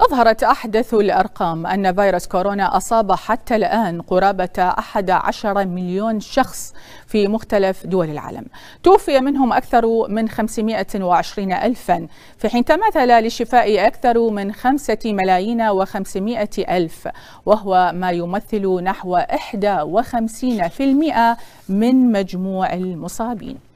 أظهرت أحدث الأرقام أن فيروس كورونا أصاب حتى الآن قرابة 11 مليون شخص في مختلف دول العالم توفي منهم أكثر من 520 ألفا في حين تمثل للشفاء أكثر من 5 ملايين و500 ألف وهو ما يمثل نحو 51% من مجموع المصابين